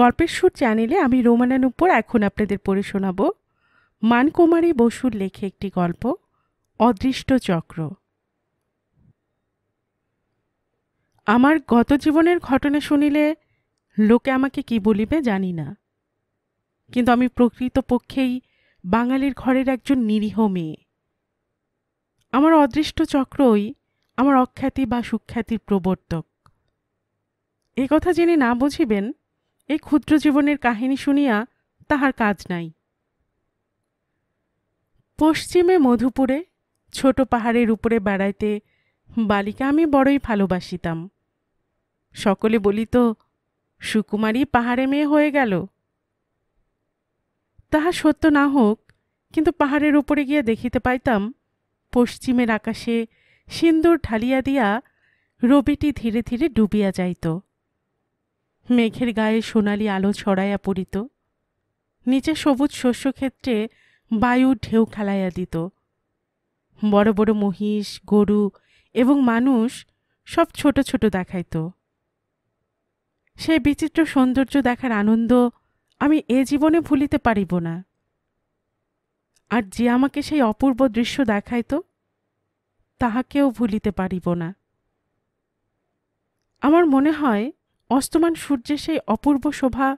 গল্পের সুর চ্যানেলে আমি রোমানান উপর এখন আপনাদের পড়ে শোনাব মানকুমারী বসুর লেখে একটি গল্প অদৃষ্ট চক্র আমার গত জীবনের ঘটনা শুনিলে লোকে আমাকে কি বলিবে জানি না কিন্তু আমি প্রকৃতপক্ষেই বাঙালির ঘরের একজন নিরীহ মেয়ে আমার অদৃষ্ট চক্রই আমার অখ্যাতি বা সুখ্যাতির প্রবর্তক এ কথা যিনি না বুঝিবেন এই ক্ষুদ্র জীবনের কাহিনী শুনিয়া তাহার কাজ নাই পশ্চিমে মধুপুরে ছোট পাহাড়ের উপরে বেড়াইতে বালিকা আমি বড়ই ভালোবাসিতাম সকলে বলিত সুকুমারী পাহাড়ে মেয়ে হয়ে গেল তাহা সত্য না হোক কিন্তু পাহাড়ের উপরে গিয়া দেখিতে পাইতাম পশ্চিমের আকাশে সিন্দুর ঢালিয়া দিয়া রবিটি ধীরে ধীরে ডুবিয়া যাইত মেঘের গায়ে সোনালি আলো ছড়াইয়া পড়িত নিচে সবুজ শস্যক্ষেত্রে বায়ু ঢেউ খেলাইয়া দিত বড় বড় মহিষ গরু এবং মানুষ সব ছোট ছোট দেখাইত সে বিচিত্র সৌন্দর্য দেখার আনন্দ আমি এ জীবনে ভুলিতে পারিব না আর যে আমাকে সেই অপূর্ব দৃশ্য দেখাইত তাহাকেও ভুলিতে পারিব না আমার মনে হয় অস্তমান সূর্যের সেই অপূর্ব শোভা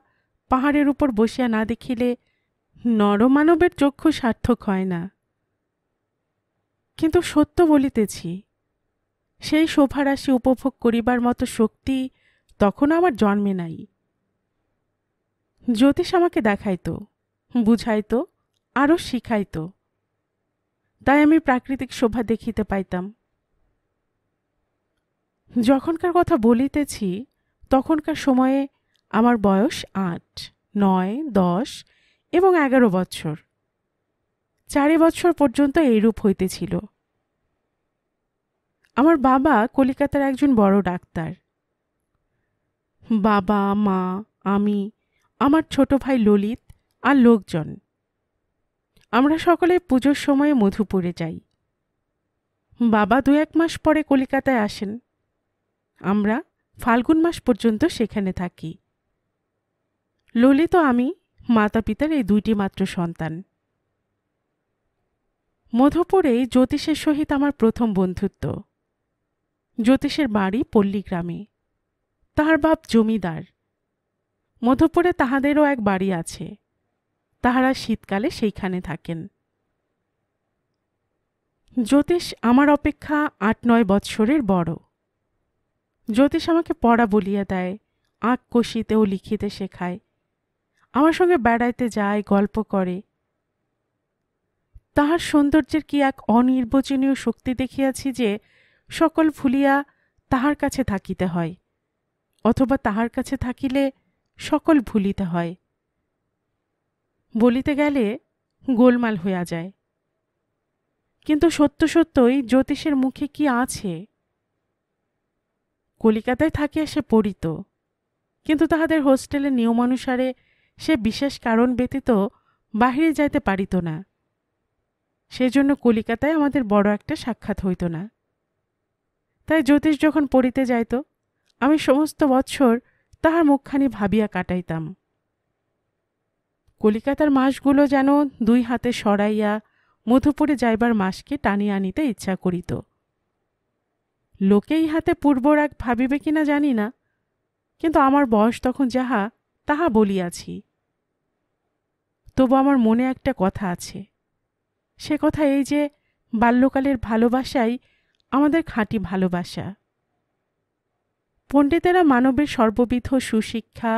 পাহাড়ের উপর বসিয়া না দেখিলে নরমানবের চক্ষু সার্থক হয় না কিন্তু সত্য বলিতেছি সেই শোভারাশি উপভোগ করিবার মতো শক্তি তখন আমার জন্মে নাই জ্যোতিষ আমাকে দেখাইত বুঝাইত আরও শিখাইত তাই আমি প্রাকৃতিক শোভা দেখিতে পাইতাম যখনকার কথা বলিতেছি তখনকার সময়ে আমার বয়স আট নয় দশ এবং এগারো বছর চারি বছর পর্যন্ত এইরূপ হইতেছিল আমার বাবা কলিকাতার একজন বড় ডাক্তার বাবা মা আমি আমার ছোট ভাই ললিত আর লোকজন আমরা সকলে পুজোর সময়ে মধুপুরে যাই বাবা দু এক মাস পরে কলিকাতায় আসেন আমরা ফাল্গুন মাস পর্যন্ত সেখানে থাকি ললিত আমি মাতা পিতার এই দুইটি মাত্র সন্তান মধুপুরেই জ্যোতিষের সহিত আমার প্রথম বন্ধুত্ব জ্যোতিষের বাড়ি পল্লীগ্রামে তাহার বাপ জমিদার মধুপুরে তাহাদেরও এক বাড়ি আছে তাহারা শীতকালে সেইখানে থাকেন জ্যোতিষ আমার অপেক্ষা আট নয় বৎসরের বড় জ্যোতিষ আমাকে পড়া বলিয়া দেয় আঁক কষিতেও লিখিতে শেখায় আমার সঙ্গে বেড়াইতে যায় গল্প করে তাহার সৌন্দর্যের কি এক অনির্বচনীয় শক্তি দেখিয়াছি যে সকল ভুলিয়া তাহার কাছে থাকিতে হয় অথবা তাহার কাছে থাকিলে সকল ভুলিতে হয় বলিতে গেলে গোলমাল হইয়া যায় কিন্তু সত্য সত্যই জ্যোতিষের মুখে কি আছে কলিকাতায় থাকিয়া সে পড়িত কিন্তু তাহাদের হোস্টেলের নিয়মানুসারে সে বিশেষ কারণ ব্যতীত বাহিরে যাইতে পারিত না সেজন্য কলিকাতায় আমাদের বড় একটা সাক্ষাৎ হইত না তাই জ্যোতিষ যখন পড়িতে যাইত আমি সমস্ত বৎসর তাহার মুখখানি ভাবিয়া কাটাইতাম কলিকাতার মাসগুলো যেন দুই হাতে সরাইয়া মধুপুরে যাইবার মাসকে টানিয়া আনিতে ইচ্ছা করিত লোকে ইহাতে পূর্বরাগ ভাবিবে কিনা জানি না কিন্তু আমার বয়স তখন যাহা তাহা বলিয়াছি তবু আমার মনে একটা কথা আছে সে কথা এই যে বাল্যকালের ভালোবাসাই আমাদের খাঁটি ভালোবাসা পণ্ডিতেরা মানবের সর্ববিধ সুশিক্ষা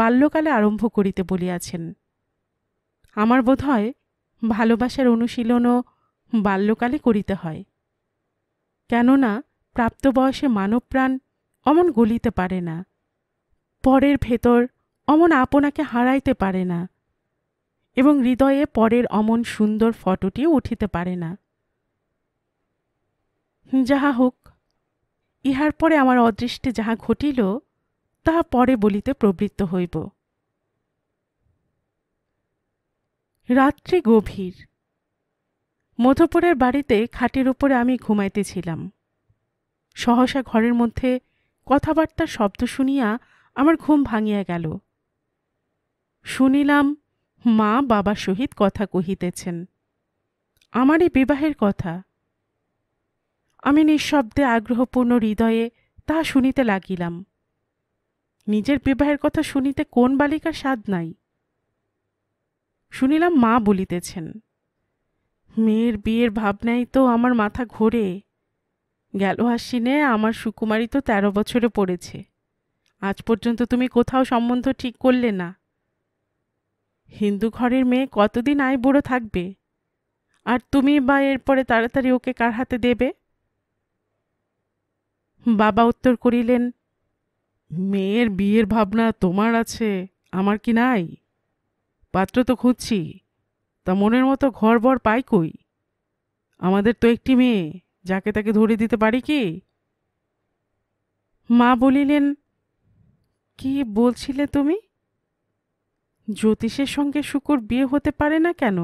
বাল্যকালে আরম্ভ করিতে বলিয়াছেন আমার বোধ হয় ভালোবাসার অনুশীলনও বাল্যকালে করিতে হয় কেননা প্রাপ্তবয়সে মানবপ্রাণ অমন গলিতে পারে না পরের ভেতর অমন আপনাকে হারাইতে পারে না এবং হৃদয়ে পরের অমন সুন্দর ফটোটিও উঠিতে পারে না যাহা হোক ইহার পরে আমার অদৃষ্টে যাহা ঘটিল তাহা পরে বলিতে প্রবৃত্ত হইব রাত্রি গভীর মধুপুরের বাড়িতে খাটের উপরে আমি ঘুমাইতেছিলাম সহসা ঘরের মধ্যে কথাবার্তার শব্দ শুনিয়া আমার ঘুম ভাঙিয়া গেল শুনিলাম মা বাবা সহিত কথা কহিতেছেন আমার এই বিবাহের কথা আমি নিঃশব্দে আগ্রহপূর্ণ হৃদয়ে তাহা শুনিতে লাগিলাম নিজের বিবাহের কথা শুনিতে কোন বালিকার স্বাদ নাই শুনিলাম মা বলিতেছেন মেয়ের বিয়ের ভাবনাই তো আমার মাথা ঘোরে গেল আশ্বিনে আমার সুকুমারী তো তেরো বছরে পড়েছে আজ পর্যন্ত তুমি কোথাও সম্বন্ধ ঠিক করলে না হিন্দু ঘরের মেয়ে কতদিন আয় বুড়ো থাকবে আর তুমি বা এরপরে তাড়াতাড়ি ওকে কার হাতে দেবে বাবা উত্তর করিলেন মেয়ের বিয়ের ভাবনা তোমার আছে আমার কি নাই পাত্র তো খুঁজছি তা মনের মতো ঘর বর পাই কই আমাদের তো একটি মেয়ে যাকে তাকে ধরে দিতে পারি কি মা বলিলেন কি বলছিলে তুমি জ্যোতিষের সঙ্গে শুকুর বিয়ে হতে পারে না কেন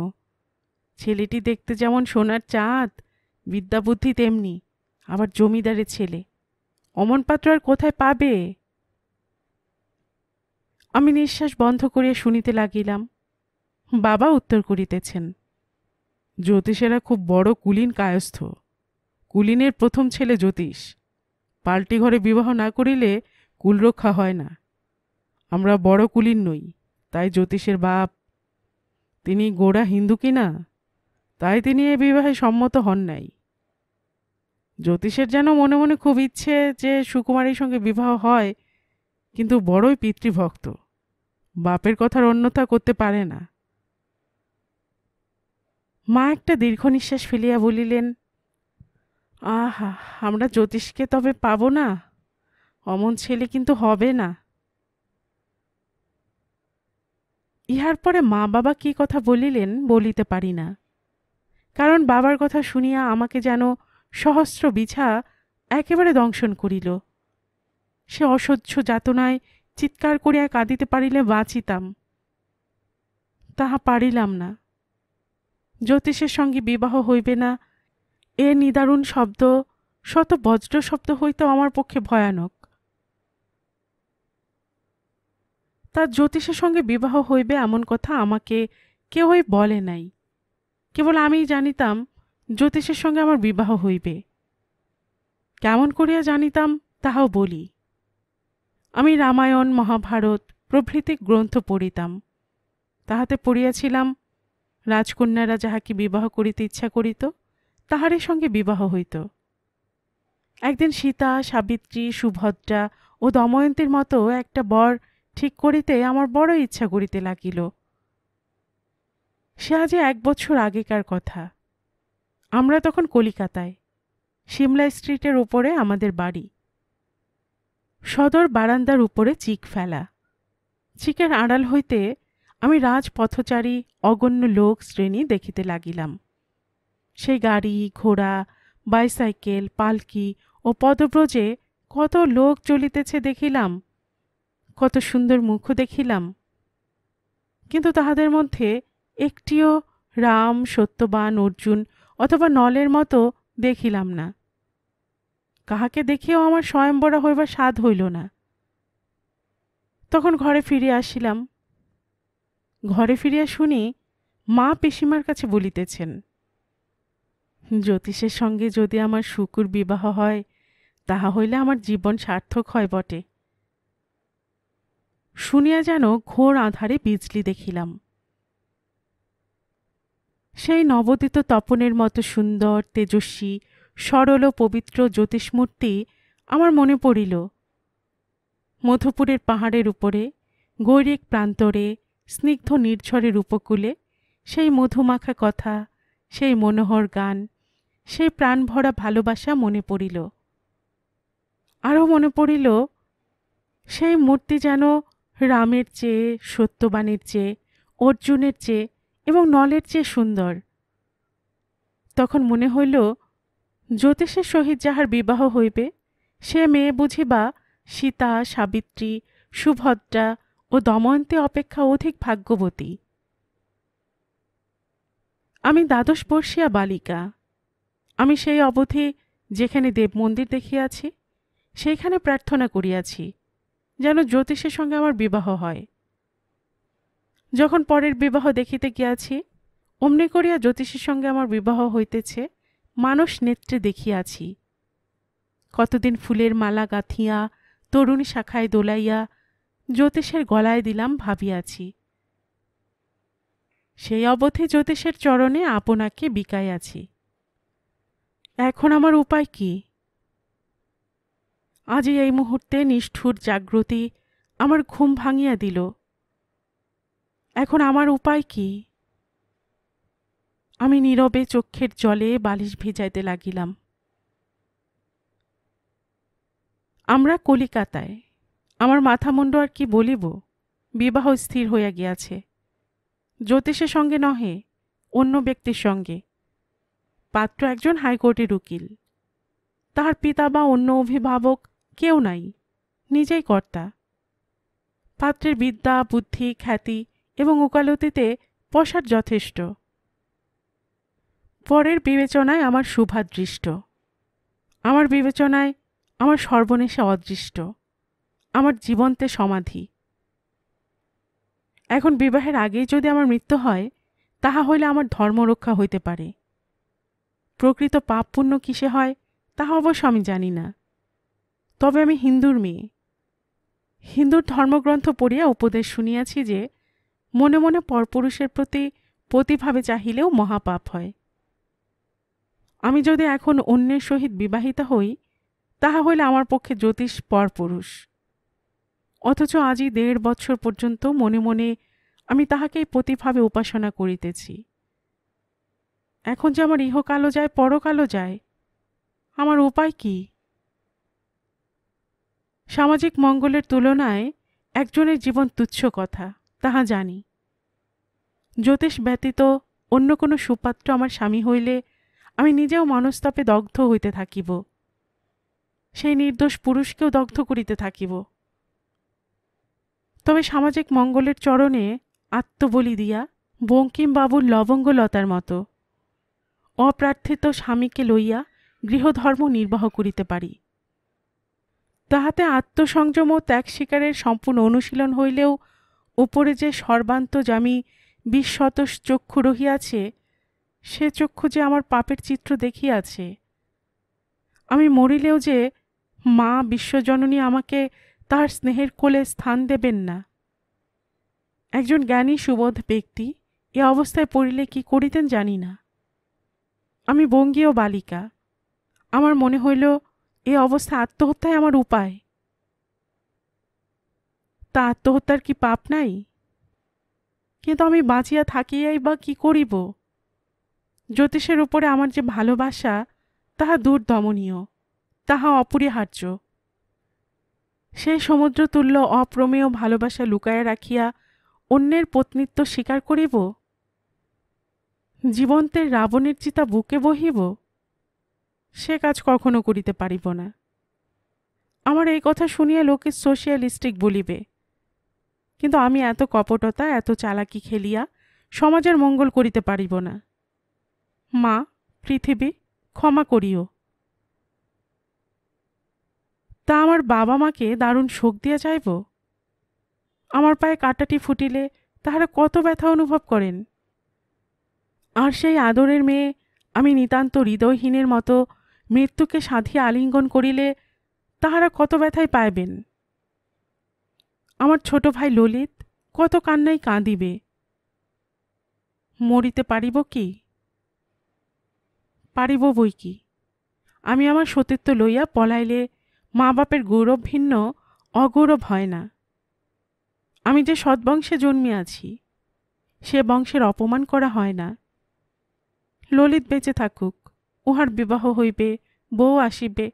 ছেলেটি দেখতে যেমন সোনার চাঁদ বিদ্যাবুদ্ধি তেমনি আবার জমিদারের ছেলে অমন পাত্র আর কোথায় পাবে আমি নিঃশ্বাস বন্ধ করিয়া শুনিতে লাগিলাম বাবা উত্তর করিতেছেন জ্যোতিষেরা খুব বড় কুলীন কায়স্থ কুলিনের প্রথম ছেলে জ্যোতিষ পাল্টি ঘরে বিবাহ না করিলে কুল রক্ষা হয় না আমরা বড় কুলিন নই তাই জ্যোতিষের বাপ তিনি গোড়া হিন্দু কিনা তাই তিনি এ বিবাহে সম্মত হন নাই জ্যোতিষের যেন মনে মনে খুব ইচ্ছে যে সুকুমারীর সঙ্গে বিবাহ হয় কিন্তু বড়ই পিতৃভক্ত বাপের কথার অন্যথা করতে পারে না মা একটা দীর্ঘ নিঃশ্বাস ফেলিয়া বলিলেন আহা আমরা জ্যোতিষকে তবে পাবো না অমন ছেলে কিন্তু হবে না ইহার পরে মা বাবা কি কথা বলিলেন বলিতে পারি না কারণ বাবার কথা শুনিয়া আমাকে যেন সহস্র বিছা একেবারে দংশন করিল সে অসহ্য যাতনায় চিৎকার করিয়া কাঁদিতে পারিলে বাঁচিতাম তাহা পারিলাম না জ্যোতিষের সঙ্গে বিবাহ হইবে না এ নিদারুণ শব্দ শত বজ্র শব্দ হইতেও আমার পক্ষে ভয়ানক তার জ্যোতিষের সঙ্গে বিবাহ হইবে এমন কথা আমাকে কেউই বলে নাই কেবল আমি জানিতাম জ্যোতিষের সঙ্গে আমার বিবাহ হইবে কেমন করিয়া জানিতাম তাহাও বলি আমি রামায়ণ মহাভারত প্রভৃতি গ্রন্থ পড়িতাম তাহাতে পড়িয়াছিলাম রাজকন্যারা যাহাকে বিবাহ করিতে ইচ্ছা করিত তাহারের সঙ্গে বিবাহ হইত একদিন সীতা সাবিত্রী সুভদ্রা ও দময়ন্তীর মতো একটা বর ঠিক করিতে আমার বড় ইচ্ছা করিতে লাগিল সে আজ এক বছর আগেকার কথা আমরা তখন কলিকাতায় সিমলা স্ট্রিটের উপরে আমাদের বাড়ি সদর বারান্দার উপরে চিক ফেলা চিকের আড়াল হইতে আমি রাজপথচারী অগণ্য লোক শ্রেণী দেখিতে লাগিলাম সেই গাড়ি ঘোড়া বাইসাইকেল পালকি ও পদব্রজে কত লোক চলিতেছে দেখিলাম কত সুন্দর মুখ দেখিলাম কিন্তু তাহাদের মধ্যে একটিও রাম সত্যবান অর্জুন অথবা নলের মতো দেখিলাম না কাহাকে দেখিও আমার স্বয়ম্বরা হইবার স্বাদ হইল না তখন ঘরে ফিরে আসিলাম ঘরে ফিরিয়া শুনি মা পিসিমার কাছে বলিতেছেন জ্যোতিষের সঙ্গে যদি আমার শুকুর বিবাহ হয় তাহা হইলে আমার জীবন সার্থক হয় বটে শুনিয়া যেন ঘোর আধারে বিজলি দেখিলাম সেই নবদিত তপনের মতো সুন্দর তেজস্বী সরল ও পবিত্র জ্যোতিষমূর্তি আমার মনে পড়িল মধুপুরের পাহাড়ের উপরে গৈরিক প্রান্তরে স্নিগ্ধ নির্ঝরের উপকূলে সেই মধুমাখা কথা সেই মনোহর গান সেই প্রাণভরা ভালোবাসা মনে পড়িল আরও মনে পড়িল সেই মূর্তি যেন রামের চেয়ে সত্যবাণীর চেয়ে অর্জুনের চেয়ে এবং নলের চেয়ে সুন্দর তখন মনে হইল জ্যোতিষের সহিত যাহার বিবাহ হইবে সে মেয়ে বুঝিবা সীতা সাবিত্রী সুভদ্রা ও দময়ন্তী অপেক্ষা অধিক ভাগ্যবতী আমি দ্বাদশ বর্ষিয়া বালিকা আমি সেই অবধি যেখানে দেব মন্দির দেখিয়াছি সেইখানে প্রার্থনা করিয়াছি যেন জ্যোতিষের সঙ্গে আমার বিবাহ হয় যখন পরের বিবাহ দেখিতে গিয়াছি অমনি করিয়া জ্যোতিষীর সঙ্গে আমার বিবাহ হইতেছে মানুষ নেত্রে দেখিয়াছি কতদিন ফুলের মালা গাঁথিয়া তরুণী শাখায় দোলাইয়া জ্যোতিষের গলায় দিলাম ভাবিয়াছি সেই অবধি জ্যোতিষের চরণে আপনাকে বিকাইয়াছি এখন আমার উপায় কি আজই এই মুহূর্তে নিষ্ঠুর জাগ্রতি আমার ঘুম ভাঙিয়া দিল এখন আমার উপায় কি আমি নীরবে চক্ষের জলে বালিশ ভিজাইতে লাগিলাম আমরা কলিকাতায় আমার মাথামুণ্ড আর কি বলিব বিবাহ স্থির হইয়া গিয়াছে জ্যোতিষের সঙ্গে নহে অন্য ব্যক্তির সঙ্গে পাত্র একজন হাইকোর্টের উকিল তার পিতা বা অন্য অভিভাবক কেউ নাই নিজেই কর্তা পাত্রের বিদ্যা বুদ্ধি খ্যাতি এবং ওকালতিতে পশার যথেষ্ট পরের বিবেচনায় আমার শুভাদৃষ্ট আমার বিবেচনায় আমার সর্বনেশে অদৃষ্ট আমার জীবন্তে সমাধি এখন বিবাহের আগেই যদি আমার মৃত্যু হয় তাহা হইলে আমার ধর্ম রক্ষা হইতে পারে প্রকৃত পাপ পুণ্য কিসে হয় তা অবশ্য আমি জানি না তবে আমি হিন্দুর মেয়ে হিন্দুর ধর্মগ্রন্থ পড়িয়া উপদেশ শুনিয়াছি যে মনে মনে পরপুরুষের প্রতি প্রতিভাবে চাহিলেও মহাপাপ হয় আমি যদি এখন অন্যের সহিত বিবাহিত হই তাহা হইলে আমার পক্ষে জ্যোতিষ পরপুরুষ অথচ আজই দেড় বছর পর্যন্ত মনে মনে আমি তাহাকেই প্রতিভাবে উপাসনা করিতেছি এখন যে আমার ইহকালও যায় পরকালও যায় আমার উপায় কি সামাজিক মঙ্গলের তুলনায় একজনের জীবন তুচ্ছ কথা তাহা জানি জ্যোতিষ ব্যতীত অন্য কোনো সুপাত্র আমার স্বামী হইলে আমি নিজেও মনস্তাপে দগ্ধ হইতে থাকিব সেই নির্দোষ পুরুষকেও দগ্ধ করিতে থাকিব তবে সামাজিক মঙ্গলের চরণে আত্মবলি দিয়া বঙ্কিমবাবুর লবঙ্গলতার মতো অপ্রার্থিত স্বামীকে লইয়া গৃহধর্ম নির্বাহ করিতে পারি তাহাতে আত্মসংযম ও ত্যাগ শিকারের সম্পূর্ণ অনুশীলন হইলেও ওপরে যে সর্বান্তজামী বিশ্বত চক্ষু রহিয়াছে সে চক্ষু যে আমার পাপের চিত্র দেখিয়াছে আমি মরিলেও যে মা বিশ্বজননী আমাকে তার স্নেহের কোলে স্থান দেবেন না একজন জ্ঞানী সুবোধ ব্যক্তি এ অবস্থায় পড়িলে কি করিতেন জানি না আমি বঙ্গীয় বালিকা আমার মনে হইল এ অবস্থা আত্মহত্যায় আমার উপায় তা আত্মহত্যার কি পাপ নাই কিন্তু আমি বাঁচিয়া থাকিয়াই বা কি করিব জ্যোতিষের উপরে আমার যে ভালোবাসা তাহা দূর দমনীয় তাহা অপরিহার্য সেই সমুদ্রতুল্য অপ্রমেয় ভালোবাসা লুকায়া রাখিয়া অন্যের পত্নীত্ব স্বীকার করিব জীবন্তের রাবণের চিতা বুকে বহিব সে কাজ কখনো করিতে পারিব না আমার এই কথা শুনিয়া লোকে সোশিয়ালিস্টিক বলিবে কিন্তু আমি এত কপটতা এত চালাকি খেলিয়া সমাজের মঙ্গল করিতে পারিব না মা পৃথিবী ক্ষমা করিও তা আমার বাবা মাকে দারুণ শোক দিয়া চাইব আমার পায়ে কাটাটি ফুটিলে তাহারা কত ব্যথা অনুভব করেন আর সেই আদরের মেয়ে আমি নিতান্ত হৃদয়হীনের মতো মৃত্যুকে সাধিয়ে আলিঙ্গন করিলে তাহারা কত ব্যথায় পাইবেন আমার ছোট ভাই ললিত কত কান্নাই কাঁদিবে মরিতে পারিব কি পারিব বই কি আমি আমার সতীত্ব লইয়া পলাইলে মা বাপের গৌরব ভিন্ন অগৌরব হয় না আমি যে সদ্বংশে জন্মিয়াছি সে বংশের অপমান করা হয় না ললিত বেঁচে থাকুক উহার বিবাহ হইবে বউ আসিবে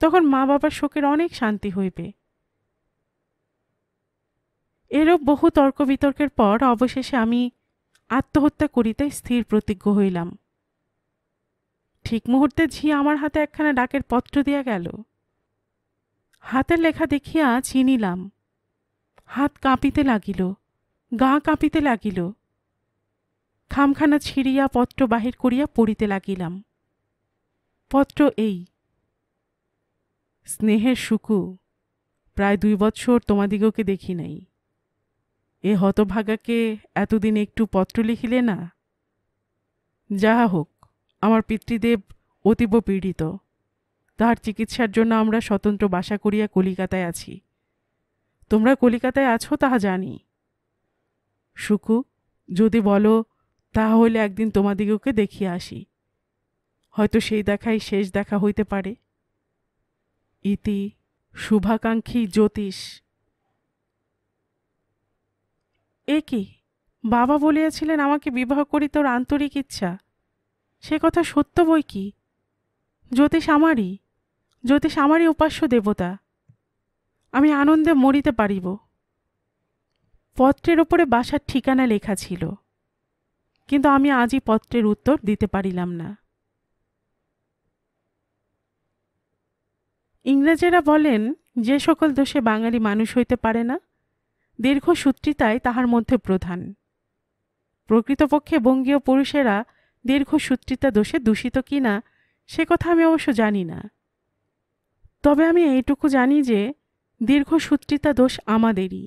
তখন মা বাবার শোকের অনেক শান্তি হইবে এরূপ বহু তর্ক বিতর্কের পর অবশেষে আমি আত্মহত্যা করিতে স্থির প্রতিজ্ঞ হইলাম ঠিক মুহূর্তে ঝি আমার হাতে একখানা ডাকের পত্র দিয়া গেল হাতের লেখা দেখিয়া চিনিলাম হাত কাঁপিতে লাগিল গা কাঁপিতে লাগিল খামখানা ছিঁড়িয়া পত্র বাহির করিয়া পড়িতে লাগিলাম পত্র এই স্নেহের শুকু প্রায় দুই বৎসর তোমাদিগকে দেখি নাই এ হতভাগাকে এতদিন একটু পত্র লিখিলে না যাহা হোক আমার পিতৃদেব অতীব পীড়িত তাহার চিকিৎসার জন্য আমরা স্বতন্ত্র বাসা করিয়া কলিকাতায় আছি তোমরা কলিকাতায় আছো তাহা জানি শুকু যদি বলো তাহা হইলে একদিন তোমাদিগকে দেখিয়া আসি হয়তো সেই দেখাই শেষ দেখা হইতে পারে ইতি শুভাকাঙ্ক্ষী জ্যোতিষ এ কি বাবা বলিয়াছিলেন আমাকে বিবাহ করি তোর আন্তরিক ইচ্ছা সে কথা সত্য বই কি জ্যোতিষ আমারই জ্যোতিষ আমারই উপাস্য দেবতা আমি আনন্দে মরিতে পারিব পত্রের ওপরে বাসার ঠিকানা লেখা ছিল কিন্তু আমি আজই পত্রের উত্তর দিতে পারিলাম না ইংরেজেরা বলেন যে সকল দোষে বাঙালি মানুষ হইতে পারে না দীর্ঘ সূত্রিতাই তাহার মধ্যে প্রধান প্রকৃতপক্ষে বঙ্গীয় পুরুষেরা দীর্ঘ সূত্রিতা দোষে দূষিত কি না সে কথা আমি অবশ্য জানি না তবে আমি এইটুকু জানি যে দীর্ঘ সূত্রিতা দোষ আমাদেরই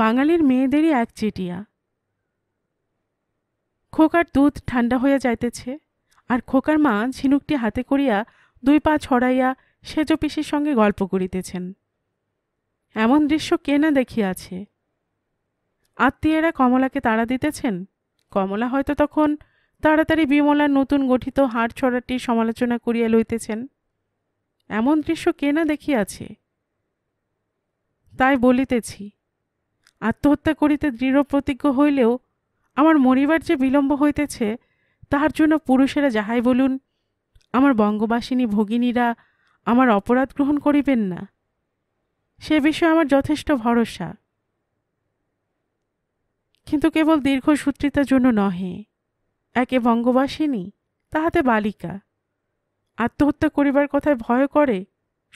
বাঙালির মেয়েদেরই এক চেটিয়া খোকার দুধ ঠান্ডা হইয়া যাইতেছে আর খোকার মা ঝিনুকটি হাতে করিয়া দুই পা ছড়াইয়া সেজ পিসির সঙ্গে গল্প করিতেছেন এমন দৃশ্য কে না দেখিয়াছে আত্মীয়েরা কমলাকে তাড়া দিতেছেন কমলা হয়তো তখন তাড়াতাড়ি বিমলার নতুন গঠিত হাড় ছড়াটি সমালোচনা করিয়া লইতেছেন এমন দৃশ্য কে না দেখিয়াছে তাই বলিতেছি আত্মহত্যা করিতে দৃঢ় প্রতিজ্ঞ হইলেও আমার মরিবার যে বিলম্ব হইতেছে তাহার জন্য পুরুষেরা যাহাই বলুন আমার বঙ্গবাসিনী ভগিনীরা আমার অপরাধ গ্রহণ করিবেন না সে বিষয়ে আমার যথেষ্ট ভরসা কিন্তু কেবল দীর্ঘসূত্রিতার জন্য নহে একে বঙ্গবাসিনী তাহাতে বালিকা আত্মহত্যা করিবার কথায় ভয় করে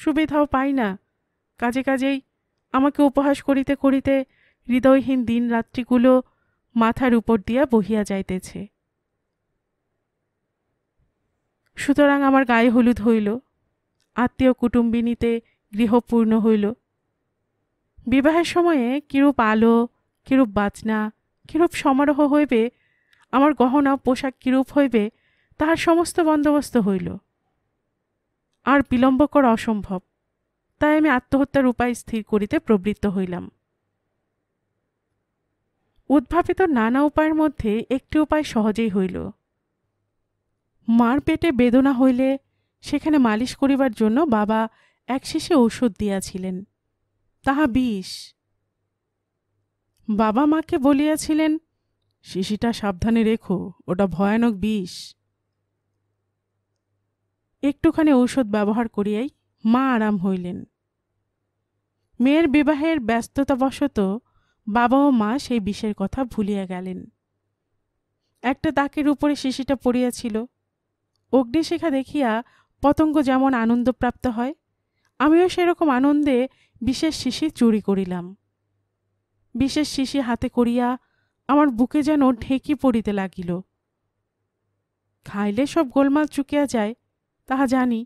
সুবিধাও পাই না কাজে কাজেই আমাকে উপহাস করিতে করিতে হৃদয়হীন দিন রাত্রিগুলো মাথার উপর দিয়া বহিয়া যাইতেছে সুতরাং আমার গায়ে হলুদ হইল আত্মীয় কুটুম্বিনীতে গৃহপূর্ণ হইল বিবাহের সময়ে কিরূপ আলো কিরূপ বাজনা কিরূপ সমারোহ হইবে আমার গহনা পোশাক কিরূপ হইবে তাহার সমস্ত বন্দোবস্ত হইল আর বিলম্ব করা অসম্ভব তাই আমি আত্মহত্যার উপায় স্থির করিতে প্রবৃত্ত হইলাম উদ্ভাবিত নানা উপায়ের মধ্যে একটি উপায় সহজেই হইল মার পেটে বেদনা হইলে সেখানে মালিশ করিবার জন্য বাবা এক শেষে ঔষধ দিয়াছিলেন তাহা বিষ বাবা মাকে বলিয়াছিলেন শিশিটা সাবধানে রেখো ওটা ভয়ানক বিষ একটুখানি ঔষধ ব্যবহার করিয়াই মা আরাম হইলেন মেয়ের বিবাহের ব্যস্ততাবশত বাবা ও মা সেই বিষের কথা ভুলিয়া গেলেন একটা দাকের উপরে শিশিটা পড়িয়াছিল অগ্নিশিখা দেখিয়া পতঙ্গ যেমন আনন্দপ্রাপ্ত হয় আমিও সেরকম আনন্দে বিশেষ শিশি চুরি করিলাম বিশেষ শিশি হাতে করিয়া আমার বুকে যেন ঢেঁকি পড়িতে লাগিল খাইলে সব গোলমাল চুকিয়া যায় তাহা জানি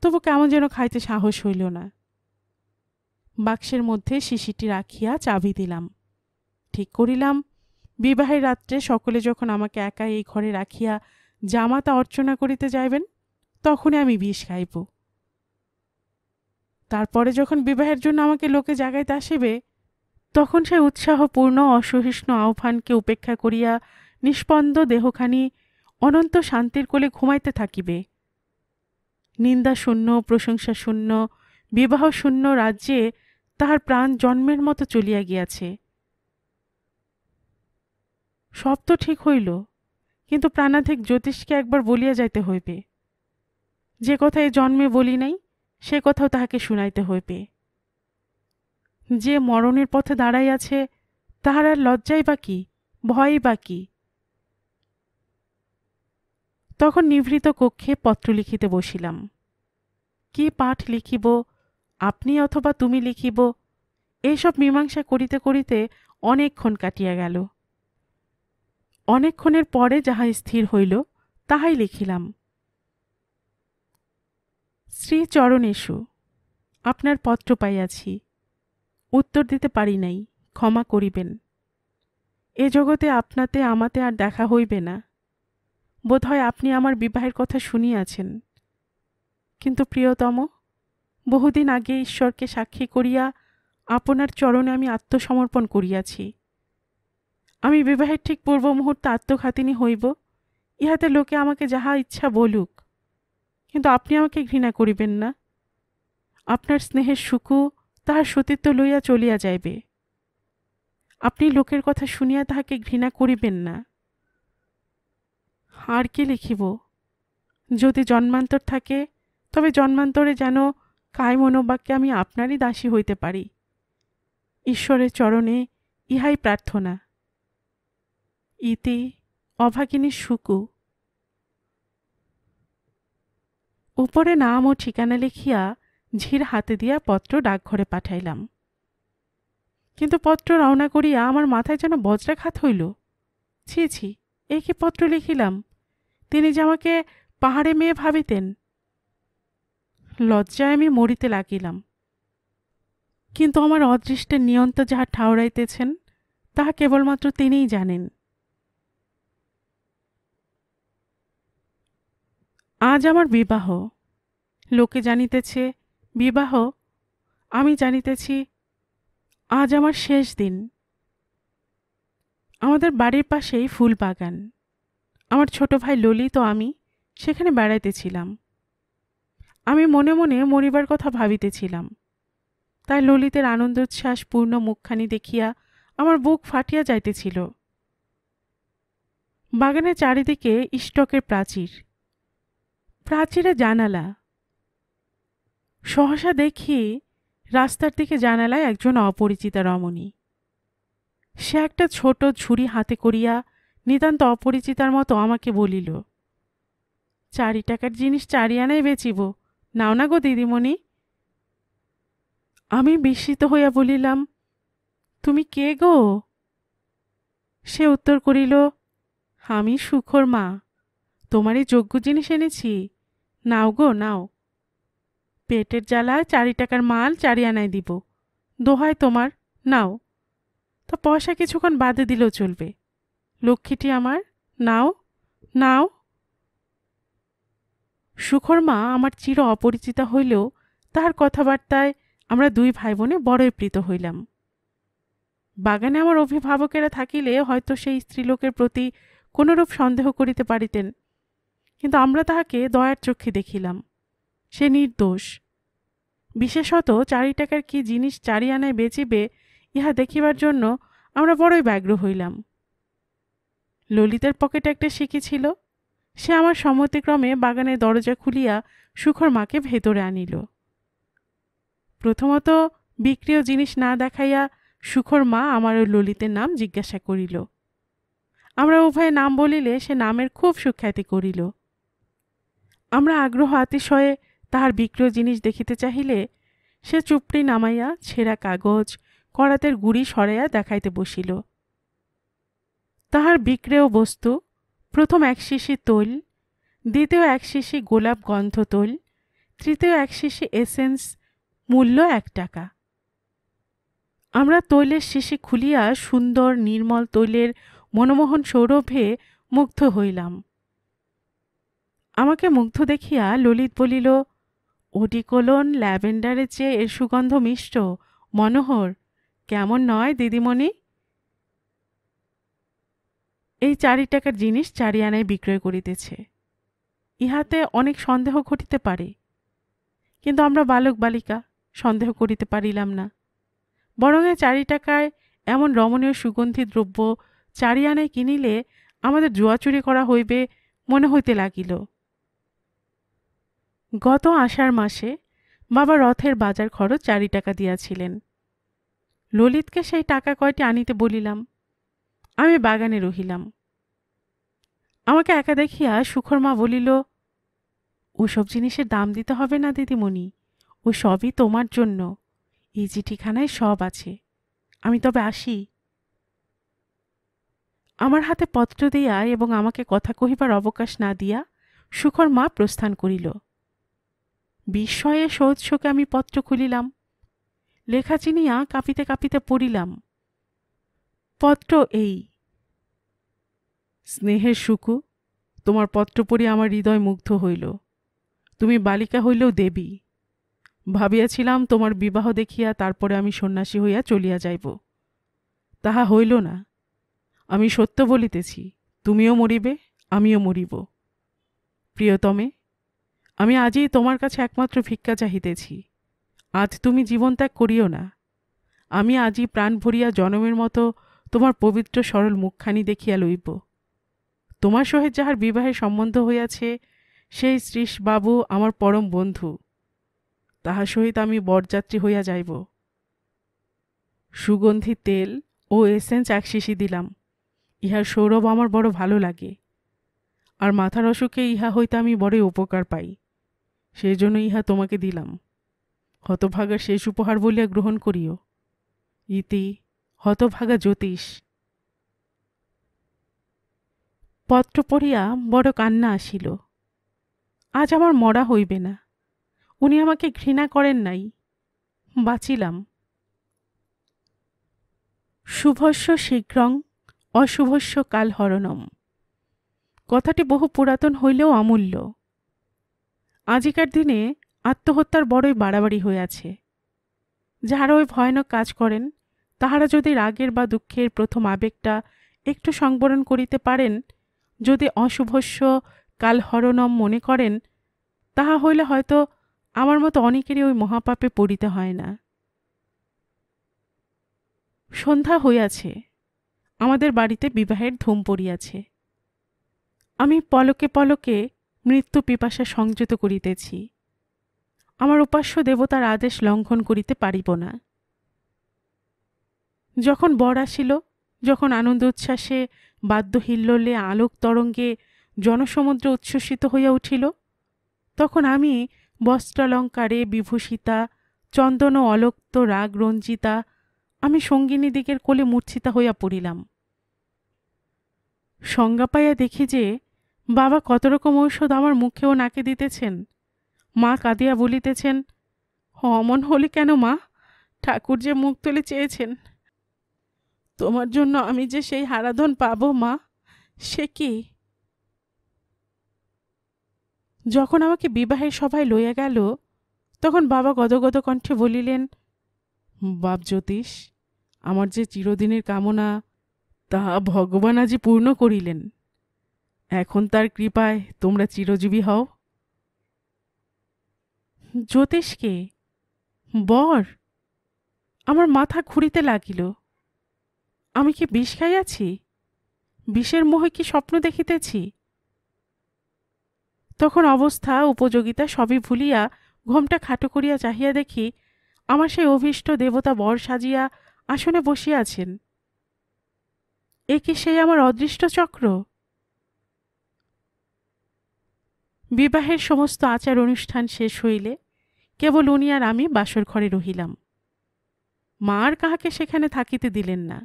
তবু কেমন যেন খাইতে সাহস হইল না বাক্সের মধ্যে শিশিটি রাখিয়া চাবি দিলাম ঠিক করিলাম বিবাহের রাত্রে সকলে যখন আমাকে একা এই ঘরে রাখিয়া জামাতা অর্চনা করিতে যাইবেন তখনই আমি বিষ খাইব তারপরে যখন বিবাহের জন্য আমাকে লোকে জাগাইতে আসিবে তখন সে উৎসাহপূর্ণ অসহিষ্ণু আহ্বানকে উপেক্ষা করিয়া নিষ্পন্দ দেহখানি অনন্ত শান্তির কোলে ঘুমাইতে থাকিবে নিন্দা শূন্য প্রশংসা শূন্য বিবাহ শূন্য রাজ্যে তাহার প্রাণ জন্মের মতো চলিয়া গিয়াছে সব তো ঠিক হইল কিন্তু প্রাণাধিক জ্যোতিষকে একবার বলিয়া যাইতে হইবে যে কথা এ জন্মে বলি নাই সে কথাও তাহাকে শুনাইতে হইবে যে মরণের পথে দাঁড়াইয়াছে তাহার আর লজ্জাই বা কি ভয়ই বা কি তখন নিভৃত কক্ষে পত্র লিখিতে বসিলাম কি পাঠ লিখিব আপনি অথবা তুমি লিখিব এসব মীমাংসা করিতে করিতে অনেকক্ষণ কাটিয়া গেল অনেকক্ষণের পরে যাহা স্থির হইল তাহাই লিখিলাম শ্রীচরণেশু আপনার পত্র পাইয়াছি উত্তর দিতে পারি নাই ক্ষমা করিবেন এ জগতে আপনাতে আমাতে আর দেখা হইবে না বোধহয় আপনি আমার বিবাহের কথা শুনিয়াছেন কিন্তু প্রিয়তম বহুদিন আগে ঈশ্বরকে সাক্ষী করিয়া আপনার চরণে আমি আত্মসমর্পণ করিয়াছি আমি বিবাহের ঠিক পূর্ব মুহূর্তে আত্মঘাতিনী হইব ইহাতে লোকে আমাকে যাহা ইচ্ছা বলুক কিন্তু আপনি আমাকে ঘৃণা করিবেন না আপনার স্নেহের সুকু তাহার সতীত্ব লইয়া চলিয়া যাইবে আপনি লোকের কথা শুনিয়া তাহাকে ঘৃণা করিবেন না আর কি লিখিব যদি জন্মান্তর থাকে তবে জন্মান্তরে যেন কার মনোবাক্যে আমি আপনারই দাসী হইতে পারি ঈশ্বরের চরণে ইহাই প্রার্থনা ইতি অভাগিনী সুকু উপরে নাম ও ঠিকানা লিখিয়া ঝির হাতে দিয়া পত্র ডাকঘরে পাঠাইলাম কিন্তু পত্র রওনা করিয়া আমার মাথায় যেন বজ্রাঘাত হইল ছি ছি এ কি পত্র লিখিলাম তিনি যে আমাকে পাহাড়ে মেয়ে ভাবিতেন লজ্জায় আমি মরিতে লাগিলাম কিন্তু আমার অদৃষ্টের নিয়ন্ত যাহা ঠাউরাইতেছেন তাহা কেবলমাত্র তিনিই জানেন আজ আমার বিবাহ লোকে জানিতেছে বিবাহ আমি জানিতেছি আজ আমার শেষ দিন আমাদের বাড়ির পাশেই ফুল বাগান আমার ছোট ভাই ললিত আমি সেখানে বেড়াইতেছিলাম আমি মনে মনে মরিবার কথা ভাবিতেছিলাম তাই ললিতের আনন্দোচ্ছ্বাস পূর্ণ মুখখানি দেখিয়া আমার বুক ফাটিয়া যাইতেছিল বাগানের চারিদিকে ইষ্টকের প্রাচীর প্রাচীরে জানালা সহসা দেখি রাস্তার দিকে জানালায় একজন অপরিচিতা রমণী সে একটা ছোট ঝুড়ি হাতে করিয়া নিতান্ত অপরিচিতার মতো আমাকে বলিল চারি টাকার জিনিস চারি আনাই বেচিব নাও না গো দিদিমণি আমি বিস্মিত হইয়া বলিলাম তুমি কে গো সে উত্তর করিল আমি সুখর মা তোমারই যোগ্য জিনিস এনেছি নাও গো নাও পেটের জ্বালা চারি টাকার মাল চারি আনায় দিব দোহায় তোমার নাও তা পয়সা কিছুক্ষণ বাদে দিলেও চলবে লক্ষ্মীটি আমার নাও নাও সুখর্মা আমার চির অপরিচিতা হইলেও তাহার কথাবার্তায় আমরা দুই ভাই বোনে বড়ই প্রীত হইলাম বাগানে আমার অভিভাবকেরা থাকিলে হয়তো সেই স্ত্রীলোকের প্রতি কোনরূপ সন্দেহ করিতে পারিতেন কিন্তু আমরা তাহাকে দয়ার চক্ষে দেখিলাম সে নির্দোষ বিশেষত চারি টাকার কি জিনিস চারি আনায় বেচিবে ইহা দেখিবার জন্য আমরা বড়ই ব্যগ্র হইলাম ললিতার পকেটে একটা শিখি ছিল সে আমার সম্মতিক্রমে বাগানের দরজা খুলিয়া সুখর মাকে ভেতরে আনিল প্রথমত বিক্রিয় জিনিস না দেখাইয়া সুখর মা আমার ওই ললিতের নাম জিজ্ঞাসা করিল আমরা উভয়ে নাম বলিলে সে নামের খুব সুখ্যাতি করিল আমরা আগ্রহ আতিশয়ে তাহার বিক্রিয় জিনিস দেখিতে চাহিলে সে চুপটি নামাইয়া ছেঁড়া কাগজ করাতের গুড়ি সরাইয়া দেখাইতে বসিল তাহার বিক্রেয় বস্তু প্রথম এক শিশি তৈল দ্বিতীয় এক শিশি গোলাপ গন্ধ তৈল তৃতীয় এক শিশি এসেন্স মূল্য এক টাকা আমরা তৈলের শিশি খুলিয়া সুন্দর নির্মল তৈলের মনোমোহন সৌরভে মুগ্ধ হইলাম আমাকে মুগ্ধ দেখিয়া ললিত বলিল ওডিকোলন ল্যাভেন্ডারের চেয়ে এর সুগন্ধ মিষ্ট মনোহর কেমন নয় দিদিমণি এই চারি টাকার জিনিস চারি আনায় বিক্রয় করিতেছে ইহাতে অনেক সন্দেহ ঘটিতে পারে কিন্তু আমরা বালক বালিকা সন্দেহ করিতে পারিলাম না বরং এ চারি টাকায় এমন রমণীয় সুগন্ধি দ্রব্য চারি আনায় কিনিলে আমাদের জুয়াচুরি করা হইবে মনে হইতে লাগিল গত আষাঢ় মাসে বাবা রথের বাজার খরচ চারি টাকা দিয়াছিলেন ললিতকে সেই টাকা কয়টি আনিতে বলিলাম আমি বাগানে রহিলাম আমাকে একা দেখিয়া সুখর মা বলিল ওসব জিনিসের দাম দিতে হবে না দিদিমণি ও সবই তোমার জন্য এই যে ঠিকানায় সব আছে আমি তবে আসি আমার হাতে পত্র দিয়া এবং আমাকে কথা কহিবার অবকাশ না দিয়া সুখর মা প্রস্থান করিল বিস্ময়ে সহজ শোকে আমি পত্র খুলিলাম লেখা চিনিয়া কাঁপিতে কাঁপিতে পড়িলাম পত্র এই স্নেহের সুকু তোমার পত্র পড়ি আমার হৃদয় মুগ্ধ হইল তুমি বালিকা হইলেও দেবী ভাবিয়াছিলাম তোমার বিবাহ দেখিয়া তারপরে আমি সন্ন্যাসী হইয়া চলিয়া যাইব তাহা হইল না আমি সত্য বলিতেছি তুমিও মরিবে আমিও মরিব প্রিয়তমে আমি আজই তোমার কাছে একমাত্র ভিক্ষা চাহিতেছি আজ তুমি জীবন ত্যাগ করিও না আমি আজই প্রাণ ভরিয়া জনমের মতো তোমার পবিত্র সরল মুখখানি দেখিয়া লইব তোমার সহিত যাহার বিবাহে সম্বন্ধ হইয়াছে সেই শ্রীশবাবু আমার পরম বন্ধু তাহার সহিত আমি বরযাত্রী হইয়া যাইব সুগন্ধি তেল ও এসেন্স এক শিশি দিলাম ইহার সৌরভ আমার বড় ভালো লাগে আর মাথার অসুখে ইহা হইতে আমি বড়ই উপকার পাই সেই জন্য ইহা তোমাকে দিলাম হতভাগার শেষ উপহার বলিয়া গ্রহণ করিও ইতি হতভাগা জ্যোতিষ পত্র পড়িয়া বড় কান্না আসিল আজ আমার মরা হইবে না উনি আমাকে ঘৃণা করেন নাই বাঁচিলাম শুভস্য শীঘ্রং অশুভস্য কাল হরণম কথাটি বহু পুরাতন হইলেও অমূল্য আজিকার দিনে আত্মহত্যার বড়ই বাড়াবাড়ি হইয়াছে যাহারা ওই ভয়ানক কাজ করেন তাহারা যদি রাগের বা দুঃখের প্রথম আবেগটা একটু সংবরণ করিতে পারেন যদি অশুভস্য কালহরণম মনে করেন তাহা হইলে হয়তো আমার মতো অনেকেরই ওই মহাপাপে পড়িতে হয় না সন্ধ্যা হইয়াছে আমাদের বাড়িতে বিবাহের ধুম পড়িয়াছে আমি পলকে পলকে মৃত্যু পিপাসা সংযত করিতেছি আমার উপাস্য দেবতার আদেশ লঙ্ঘন করিতে পারিব না যখন বর আসিল যখন আনন্দ উচ্ছ্বাসে বাদ্য হিল্লোলে আলোক তরঙ্গে জনসমুদ্রে উচ্ছ্বসিত হইয়া উঠিল তখন আমি বস্ত্রালঙ্কারে বিভূষিতা চন্দন অলক্ত রাগ রঞ্জিতা আমি সঙ্গিনীদিগের কোলে মূর্ছিতা হইয়া পড়িলাম সংজ্ঞা পাইয়া দেখি যে বাবা কত রকম ঔষধ আমার মুখেও নাকে দিতেছেন মা কাঁদিয়া বলিতেছেন অমন হলি কেন মা ঠাকুর যে মুখ তুলে চেয়েছেন তোমার জন্য আমি যে সেই হারাধন পাবো মা সে কি যখন আমাকে বিবাহের সভায় লইয়া গেল তখন বাবা গদগদ কণ্ঠে বলিলেন বাপ জ্যোতিষ আমার যে চিরদিনের কামনা তা ভগবান আজি পূর্ণ করিলেন এখন তার কৃপায় তোমরা চিরজীবী হও জ্যোতিষকে বর আমার মাথা খুঁড়িতে লাগিল আমি কি বিষ খাইয়াছি বিষের মোহে কি স্বপ্ন দেখিতেছি তখন অবস্থা উপযোগিতা সবই ভুলিয়া ঘোমটা খাটো করিয়া চাহিয়া দেখি আমার সেই অভীষ্ট দেবতা বর সাজিয়া আসনে বসিয়াছেন এ কি সেই আমার অদৃষ্ট চক্র বিবাহের সমস্ত আচার অনুষ্ঠান শেষ হইলে কেবল উনি আর আমি বাসর ঘরে রহিলাম মা আর কাহাকে সেখানে থাকিতে দিলেন না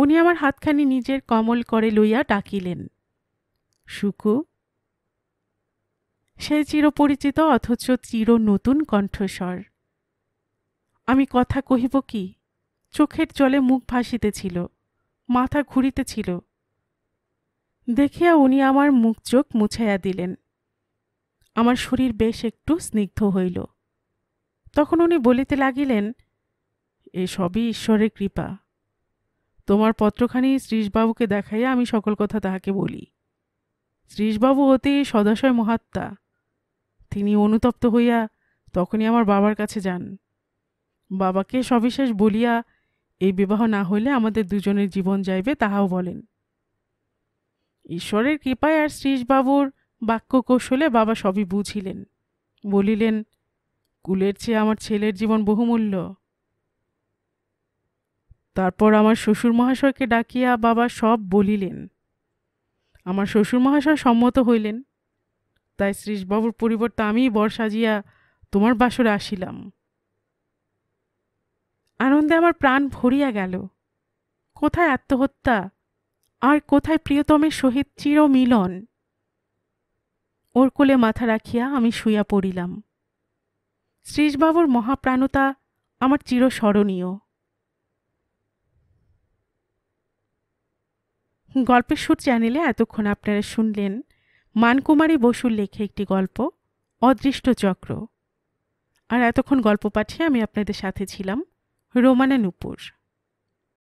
উনি আমার হাতখানি নিজের কমল করে লইয়া ডাকিলেন সুকু সে চিরপরিচিত অথচ চির নতুন কণ্ঠস্বর আমি কথা কহিব কি চোখের জলে মুখ ভাসিতেছিল মাথা ঘুরিতেছিল দেখিয়া উনি আমার মুখ চোখ মুছাইয়া দিলেন আমার শরীর বেশ একটু স্নিগ্ধ হইল তখন উনি বলিতে লাগিলেন এসবই ঈশ্বরের কৃপা তোমার পত্রখানি শ্রীশবাবুকে দেখাইয়া আমি সকল কথা তাহাকে বলি শ্রীশবাবু হতে সদাশয় মহাত্মা তিনি অনুতপ্ত হইয়া তখনই আমার বাবার কাছে যান বাবাকে সবিশেষ বলিয়া এই বিবাহ না হইলে আমাদের দুজনের জীবন যাইবে তাহাও বলেন ঈশ্বরের কৃপায় আর শ্রীশবাবুর বাক্য কৌশলে বাবা সবই বুঝিলেন বলিলেন কুলের চেয়ে আমার ছেলের জীবন বহুমূল্য তারপর আমার শ্বশুর মহাশয়কে ডাকিয়া বাবা সব বলিলেন আমার শ্বশুর মহাশয় সম্মত হইলেন তাই শ্রীশবাবুর পরিবর্তে আমি বর সাজিয়া তোমার বাসরে আসিলাম আনন্দে আমার প্রাণ ভরিয়া গেল কোথায় আত্মহত্যা আর কোথায় প্রিয়তমের সহিত চির মিলন ওর কোলে মাথা রাখিয়া আমি শুইয়া পড়িলাম শ্রীশবাবুর মহাপ্রাণতা আমার চিরস্মরণীয় গল্পের সুর চ্যানেলে এতক্ষণ আপনারা শুনলেন মানকুমারী বসুর লেখে একটি গল্প অদৃষ্ট চক্র আর এতক্ষণ গল্প পাঠিয়ে আমি আপনাদের সাথে ছিলাম রোমানা নুপুর